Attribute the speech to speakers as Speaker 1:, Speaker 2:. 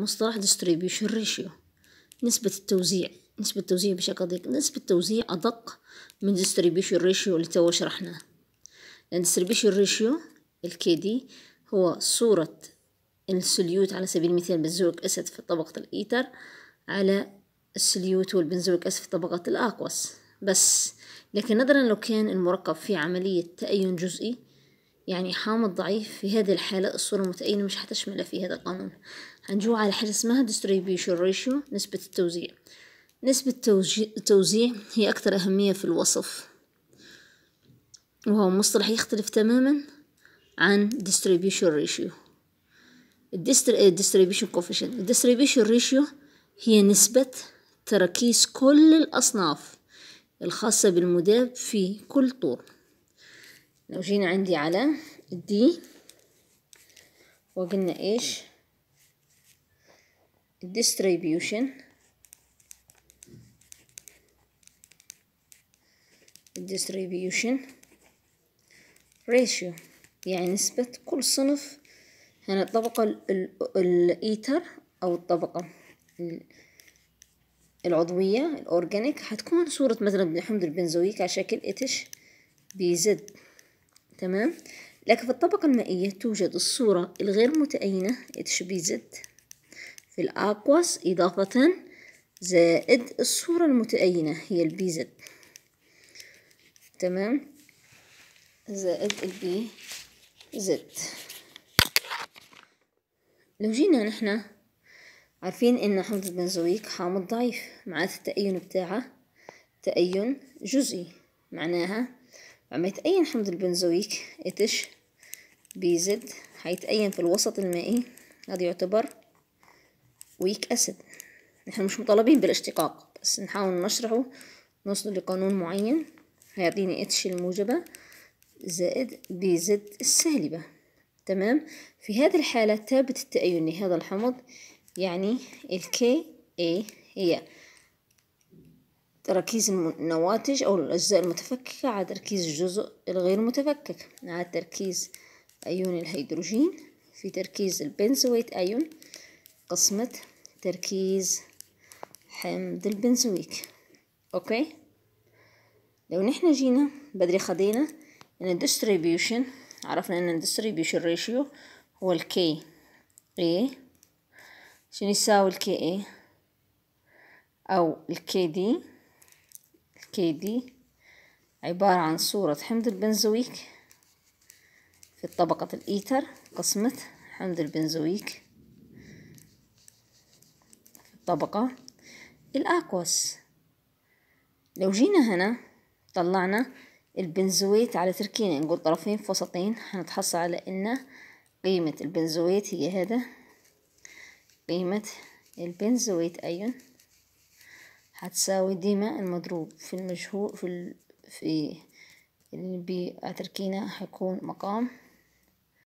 Speaker 1: مصطلح distribution ratio نسبة التوزيع نسبة التوزيع بشكل دقيق نسبة التوزيع أدق من distribution ratio اللي تو شرحناه لأن يعني distribution ratio الكي دي هو صورة السليوت على سبيل المثال بنزويك أسيد في طبقة الإيتر على السليوت والبنزويك أسيد في طبقة الأقوس بس لكن نظرا لو كان المركب في عملية تأين جزئي يعني حامض ضعيف في هذه الحالة الصورة المتأينة مش هتشمله في هذا القانون هنجو على حاجة اسمها distribution ratio نسبة التوزيع نسبة التوزيع هي أكثر أهمية في الوصف وهو مصطلح يختلف تماما عن distribution ratio آه، distribution coefficient distribution ratio هي نسبة تركيز كل الأصناف الخاصة بالمذاب في كل طور لو جينا عندي على الدي وقلنا ايش الديستريبيوشن الديستريبيوشن ريشيو يعني نسبة كل صنف هنا الطبقة الإيتر أو الطبقة العضوية الأورجانيك حتكون صورة مثلا الحمض البنزويك على شكل اتش بي زد تمام لكن في الطبقة المائية توجد الصورة الغير متأينة اتش إيه بي زد في الأقواس إضافة زائد الصورة المتأينة هي البي زد تمام زائد البي زد لو جينا نحنا عارفين ان حمض البنزويك حامض ضعيف معناته التأين بتاعه تأين جزئي معناها عم يتأين حمض البنزويك اتش بي زد هيتأين في الوسط المائي هذا يعتبر ويك اسيد نحن مش مطالبين بالاشتقاق بس نحاول نشرحه نوصل لقانون معين هيعطيني اتش الموجبة زائد بي زد السالبة تمام في هذه الحالة ثابت التأين لهذا الحمض يعني الكي اي هي تركيز النواتج أو الأجزاء المتفككة على تركيز الجزء الغير متفكك على تركيز أيون الهيدروجين في تركيز البنزويت أيون قسمة تركيز حمض البنزويك أوكي لو نحنا جينا بدري خدينا ان الديستريبيوشن عرفنا ان الديستريبيوشن ريشيو هو الكي اي شنو يساوي الكي اي او الكي دي الكي دي عبارة عن صورة حمض البنزويك في طبقة الإيتر قسمة حمض البنزويك في الطبقة الأكوس لو جينا هنا طلعنا البنزويت على تركينا يعني نقول طرفين في وسطين هنتحصل على إن قيمة البنزويت هي هذا قيمة البنزويت أيون هتساوي ديما المضروب في المجهول في ال... في اللي بي هيكون مقام